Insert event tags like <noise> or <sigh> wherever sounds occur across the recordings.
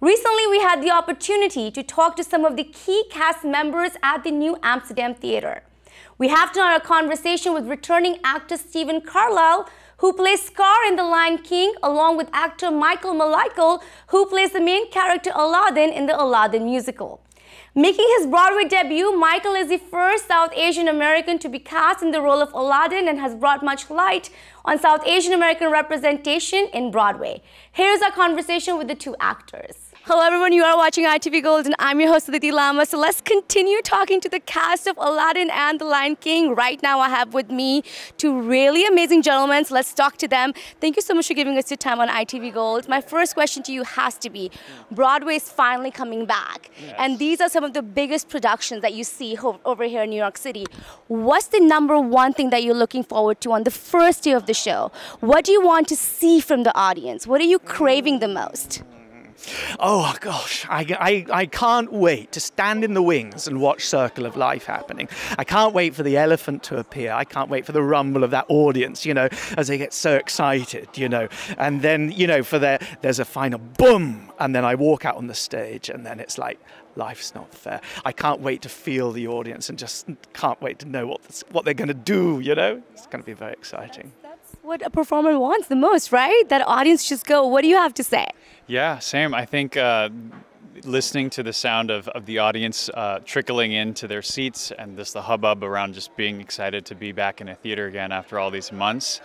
Recently, we had the opportunity to talk to some of the key cast members at the New Amsterdam Theater. We have tonight a conversation with returning actor Stephen Carlisle, who plays Scar in The Lion King, along with actor Michael Malaikal, who plays the main character Aladdin in the Aladdin musical. Making his Broadway debut, Michael is the first South Asian American to be cast in the role of Aladdin and has brought much light on South Asian American representation in Broadway. Here's our conversation with the two actors. Hello everyone, you are watching ITV Gold and I'm your host Aditi Lama. So let's continue talking to the cast of Aladdin and The Lion King. Right now I have with me two really amazing gentlemen. So let's talk to them. Thank you so much for giving us your time on ITV Gold. My first question to you has to be, Broadway is finally coming back. Yes. And these are some of the biggest productions that you see over here in New York City. What's the number one thing that you're looking forward to on the first day of the show? What do you want to see from the audience? What are you craving the most? Oh gosh, I, I, I can't wait to stand in the wings and watch Circle of Life happening. I can't wait for the elephant to appear. I can't wait for the rumble of that audience, you know, as they get so excited, you know. And then, you know, for their, there's a final boom, and then I walk out on the stage, and then it's like, life's not fair. I can't wait to feel the audience and just can't wait to know what, what they're going to do, you know? It's going to be very exciting what a performer wants the most, right? That audience just go, what do you have to say? Yeah, same. I think uh, listening to the sound of, of the audience uh, trickling into their seats and just the hubbub around just being excited to be back in a theater again after all these months.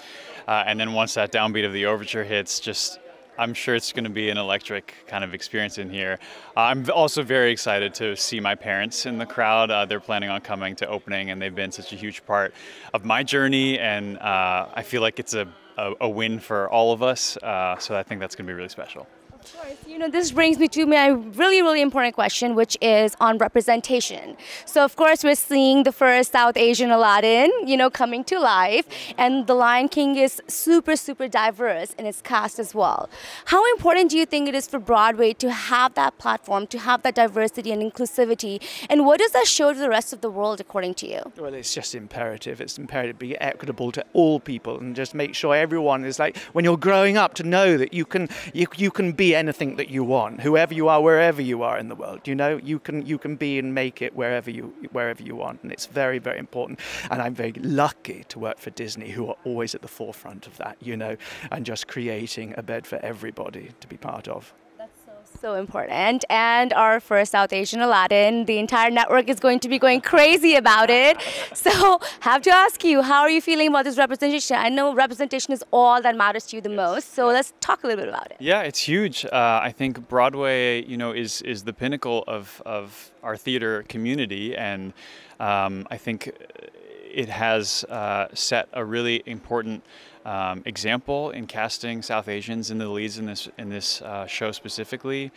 Uh, and then once that downbeat of the overture hits, just I'm sure it's going to be an electric kind of experience in here. Uh, I'm also very excited to see my parents in the crowd. Uh, they're planning on coming to opening, and they've been such a huge part of my journey. And uh, I feel like it's a, a, a, win for all of us. Uh, so I think that's going to be really special course. You know, this brings me to my really, really important question, which is on representation. So, of course, we're seeing the first South Asian Aladdin, you know, coming to life. And The Lion King is super, super diverse in its cast as well. How important do you think it is for Broadway to have that platform, to have that diversity and inclusivity? And what does that show to the rest of the world, according to you? Well, it's just imperative. It's imperative to be equitable to all people and just make sure everyone is like, when you're growing up, to know that you can, you, you can be anything that you want, whoever you are, wherever you are in the world. You know, you can you can be and make it wherever you wherever you want, and it's very very important. And I'm very lucky to work for Disney, who are always at the forefront of that. You know, and just creating a bed for everybody to be part of so important. And our first South Asian Aladdin, the entire network is going to be going crazy about it. <laughs> So have to ask you, how are you feeling about this representation? I know representation is all that matters to you the yes. most. So let's talk a little bit about it. Yeah, it's huge. Uh, I think Broadway, you know, is is the pinnacle of of our theater community, and um, I think it has uh, set a really important um, example in casting South Asians in the leads in this in this uh, show specifically.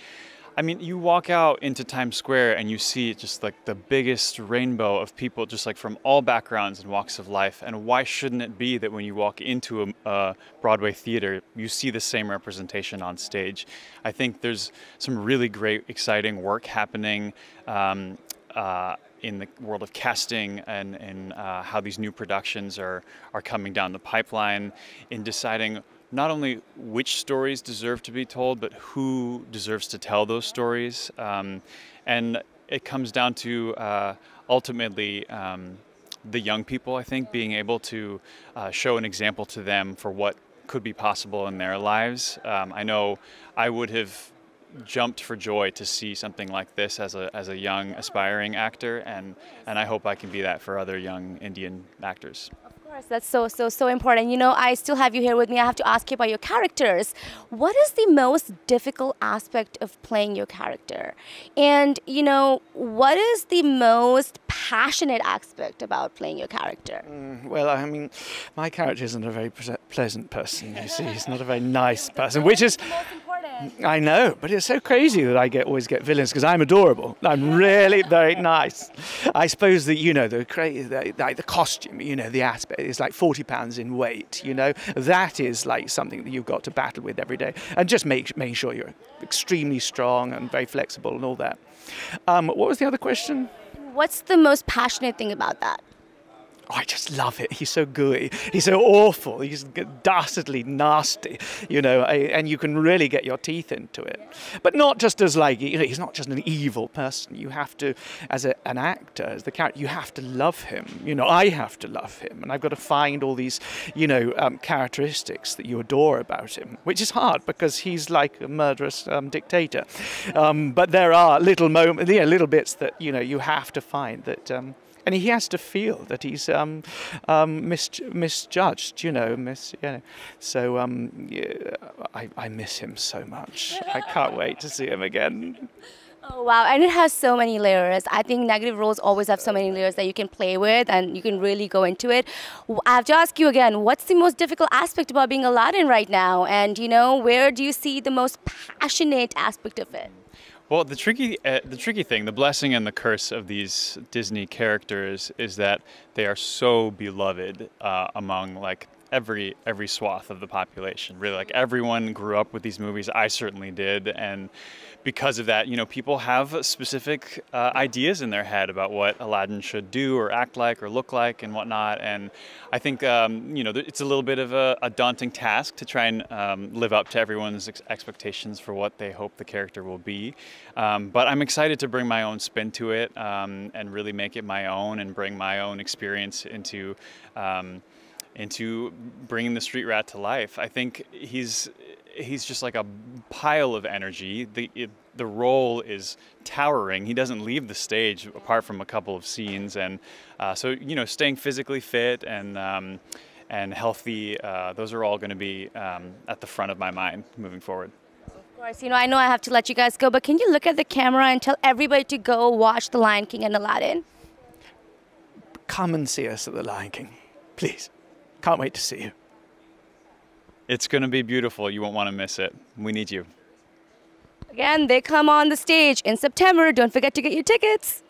I mean, you walk out into Times Square and you see just like the biggest rainbow of people, just like from all backgrounds and walks of life. And why shouldn't it be that when you walk into a, a Broadway theater, you see the same representation on stage? I think there's some really great, exciting work happening. Um, uh, in the world of casting and, and uh, how these new productions are, are coming down the pipeline in deciding not only which stories deserve to be told, but who deserves to tell those stories. Um, and it comes down to uh, ultimately um, the young people, I think, being able to uh, show an example to them for what could be possible in their lives. Um, I know I would have jumped for joy to see something like this as a, as a young aspiring actor and, and I hope I can be that for other young Indian actors. Of course, that's so, so, so important. You know, I still have you here with me. I have to ask you about your characters. What is the most difficult aspect of playing your character? And, you know, what is the most passionate aspect about playing your character? Mm, well, I mean, my character isn't a very pleasant person, you see. He's not a very nice <laughs> person, which is I know, but it's so crazy that I get always get villains because I'm adorable. I'm really very <laughs> nice. I suppose that you know the crazy, like the costume, you know the aspect is like 40 pounds in weight. You know that is like something that you've got to battle with every day, and just make making sure you're extremely strong and very flexible and all that. Um, what was the other question? What's the most passionate thing about that? Oh, I just love it. He's so gooey. He's so awful. He's dastardly nasty, you know, and you can really get your teeth into it. But not just as like, you know, he's not just an evil person. You have to, as a, an actor, as the character, you have to love him. You know, I have to love him. And I've got to find all these, you know, um, characteristics that you adore about him, which is hard because he's like a murderous um, dictator. Um, but there are little moments, yeah, little bits that, you know, you have to find that um, and he has to feel that he's um, um, mis- misjudged, you know. Mis- you know. So um, I, I miss him so much. I can't wait to see him again. Oh, wow, and it has so many layers. I think negative roles always have so many layers that you can play with and you can really go into it. I have to ask you again, what's the most difficult aspect about being Aladdin right now? And, you know, where do you see the most passionate aspect of it? Well, the tricky uh, the tricky thing, the blessing and the curse of these Disney characters is that they are so beloved uh, among like every every swath of the population really like everyone grew up with these movies i certainly did and because of that you know people have specific uh, ideas in their head about what aladdin should do or act like or look like and whatnot and i think um, you know it's a little bit of a, a daunting task to try and um, live up to everyone's ex expectations for what they hope the character will be um, but i'm excited to bring my own spin to it um, and really make it my own and bring my own experience into um, into bringing the street rat to life. I think he's he's just like a pile of energy. The it, the role is towering. He doesn't leave the stage apart from a couple of scenes, and uh, so you know, staying physically fit and. Um, and healthy, uh, those are all going to be um, at the front of my mind moving forward. Of course, you know, I know I have to let you guys go, but can you look at the camera and tell everybody to go watch The Lion King and Aladdin? Come and see us at The Lion King, please. Can't wait to see you. It's going to be beautiful. You won't want to miss it. We need you. Again, they come on the stage in September. Don't forget to get your tickets.